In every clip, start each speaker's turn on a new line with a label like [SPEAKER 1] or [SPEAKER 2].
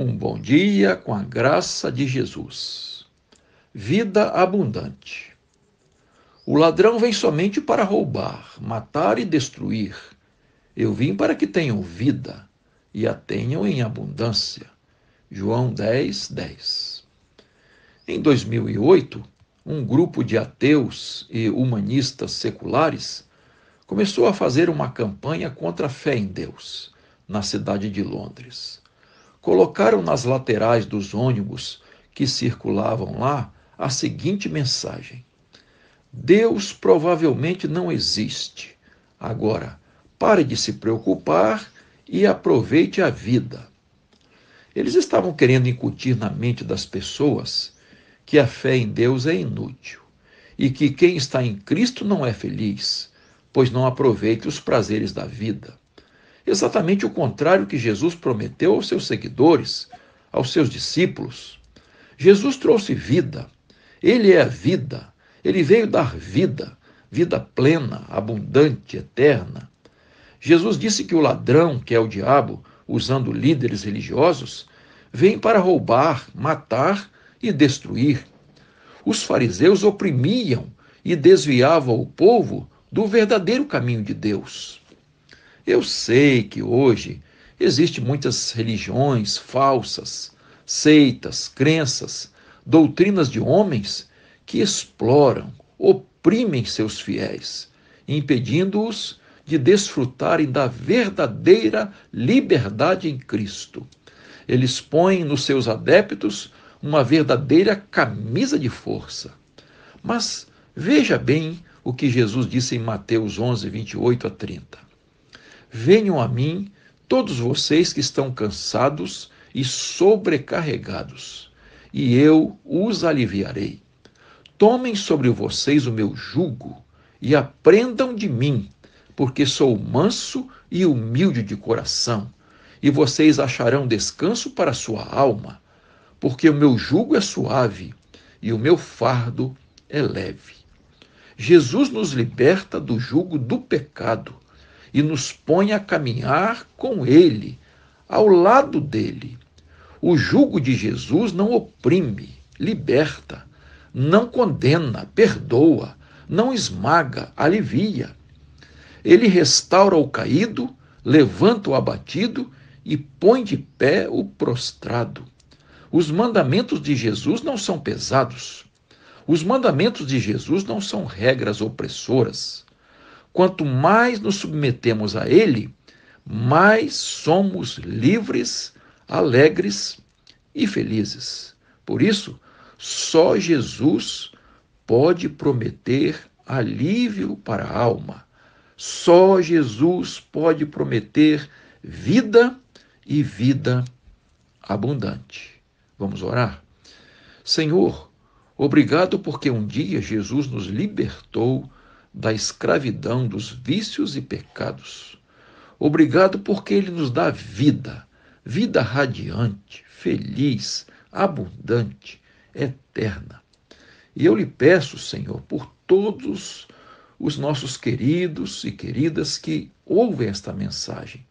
[SPEAKER 1] Um bom dia com a graça de Jesus. Vida abundante. O ladrão vem somente para roubar, matar e destruir. Eu vim para que tenham vida e a tenham em abundância. João 10, 10. Em 2008, um grupo de ateus e humanistas seculares começou a fazer uma campanha contra a fé em Deus, na cidade de Londres colocaram nas laterais dos ônibus que circulavam lá a seguinte mensagem: Deus provavelmente não existe. Agora, pare de se preocupar e aproveite a vida. Eles estavam querendo incutir na mente das pessoas que a fé em Deus é inútil e que quem está em Cristo não é feliz, pois não aproveita os prazeres da vida exatamente o contrário que Jesus prometeu aos seus seguidores, aos seus discípulos. Jesus trouxe vida. Ele é a vida. Ele veio dar vida, vida plena, abundante, eterna. Jesus disse que o ladrão, que é o diabo, usando líderes religiosos, vem para roubar, matar e destruir. Os fariseus oprimiam e desviavam o povo do verdadeiro caminho de Deus. Eu sei que hoje existem muitas religiões falsas, seitas, crenças, doutrinas de homens que exploram, oprimem seus fiéis, impedindo-os de desfrutarem da verdadeira liberdade em Cristo. Eles põem nos seus adeptos uma verdadeira camisa de força. Mas veja bem o que Jesus disse em Mateus 11, 28 a 30. Venham a mim, todos vocês que estão cansados e sobrecarregados, e eu os aliviarei. Tomem sobre vocês o meu jugo e aprendam de mim, porque sou manso e humilde de coração, e vocês acharão descanso para a sua alma, porque o meu jugo é suave e o meu fardo é leve. Jesus nos liberta do jugo do pecado e nos põe a caminhar com Ele, ao lado dele. O jugo de Jesus não oprime, liberta, não condena, perdoa, não esmaga, alivia. Ele restaura o caído, levanta o abatido e põe de pé o prostrado. Os mandamentos de Jesus não são pesados. Os mandamentos de Jesus não são regras opressoras. Quanto mais nos submetemos a Ele, mais somos livres, alegres e felizes. Por isso, só Jesus pode prometer alívio para a alma. Só Jesus pode prometer vida e vida abundante. Vamos orar? Senhor, obrigado porque um dia Jesus nos libertou da escravidão, dos vícios e pecados. Obrigado porque Ele nos dá vida, vida radiante, feliz, abundante, eterna. E eu lhe peço, Senhor, por todos os nossos queridos e queridas que ouvem esta mensagem,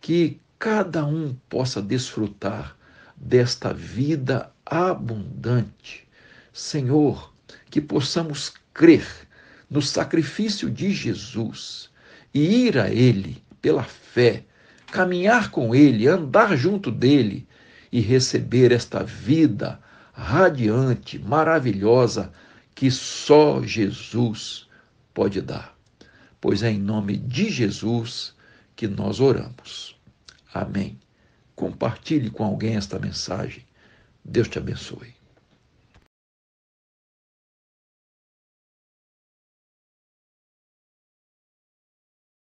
[SPEAKER 1] que cada um possa desfrutar desta vida abundante. Senhor, que possamos crer no sacrifício de Jesus e ir a Ele pela fé, caminhar com Ele, andar junto dele e receber esta vida radiante, maravilhosa, que só Jesus pode dar. Pois é em nome de Jesus que nós oramos. Amém. Compartilhe com alguém esta mensagem. Deus te abençoe.